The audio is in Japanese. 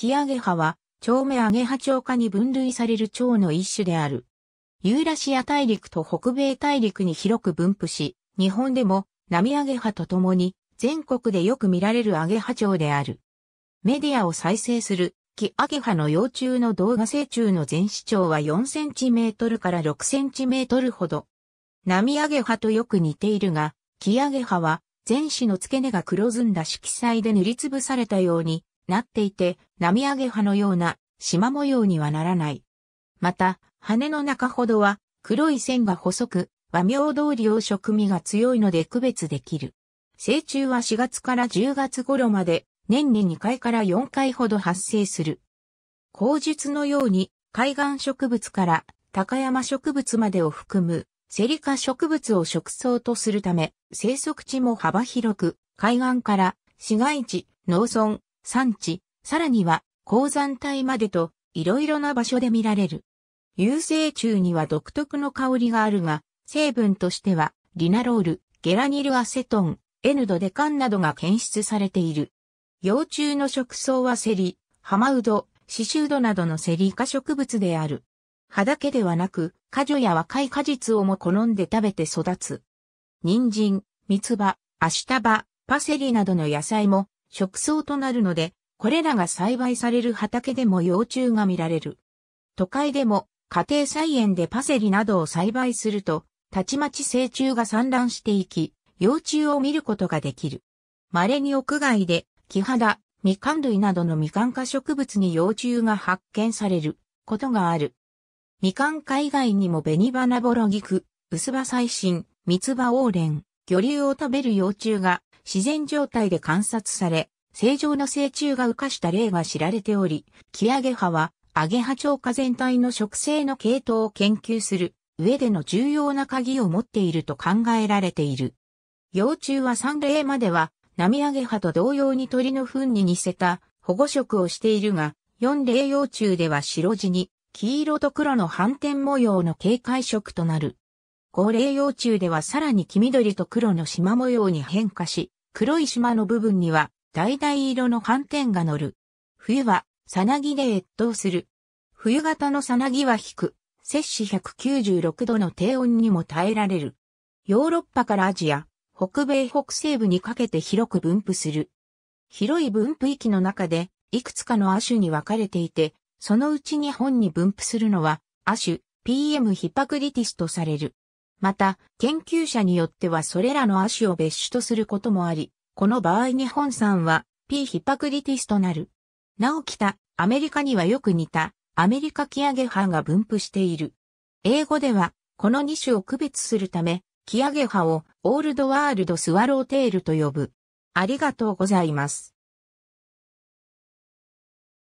キアゲハは、蝶目アゲハ蝶科に分類される蝶の一種である。ユーラシア大陸と北米大陸に広く分布し、日本でも、ナミアゲハと共に、全国でよく見られるアゲハ蝶である。メディアを再生する、キアゲハの幼虫の動画成虫の全視長は4センチメートルから6センチメートルほど。ナミアゲハとよく似ているが、キアゲハは、全視の付け根が黒ずんだ色彩で塗りつぶされたように、なっていて、波上げ葉のような縞模様にはならない。また、羽の中ほどは黒い線が細く、和名通り養殖味が強いので区別できる。成虫は4月から10月頃まで年に2回から4回ほど発生する。口述のように海岸植物から高山植物までを含むセリカ植物を食草とするため生息地も幅広く海岸から市街地、農村、山地、さらには鉱山帯までといろいろな場所で見られる。有生虫には独特の香りがあるが、成分としてはリナロール、ゲラニルアセトン、エヌドデカンなどが検出されている。幼虫の食草はセリ、ハマウド、シシウドなどのセリ科植物である。葉だけではなく、果樹や若い果実をも好んで食べて育つ。人参、三葉、アシタバ、パセリなどの野菜も食草となるので、これらが栽培される畑でも幼虫が見られる。都会でも家庭菜園でパセリなどを栽培すると、たちまち成虫が産卵していき、幼虫を見ることができる。稀に屋外で、木肌、みかん類などのみかん科植物に幼虫が発見されることがある。みかん科以外にも紅花ボロギク、薄葉最新、蜜葉オーレン、魚竜を食べる幼虫が自然状態で観察され、正常な成虫が浮かした例が知られており、キアゲハは、アゲハチョウ全体の植生の系統を研究する上での重要な鍵を持っていると考えられている。幼虫は3例までは、ナミアゲハと同様に鳥の糞に似せた保護色をしているが、4例幼虫では白地に黄色と黒の斑点模様の警戒色となる。高齢幼虫ではさらに黄緑と黒の縞模様に変化し、黒い縞の部分には橙色の斑点が乗る。冬は、さなぎで越冬する。冬型のさなぎは低く、摂氏196度の低温にも耐えられる。ヨーロッパからアジア、北米北西部にかけて広く分布する。広い分布域の中で、いくつかの亜種に分かれていて、そのうち日本に分布するのは、亜種、PM ヒパクリティスとされる。また、研究者によってはそれらの亜種を別種とすることもあり、この場合日本産は P. ヒパクリティスとなる。なお北、アメリカにはよく似たアメリカキアゲハが分布している。英語では、この2種を区別するため、キアゲハをオールドワールドスワローテールと呼ぶ。ありがとうございます。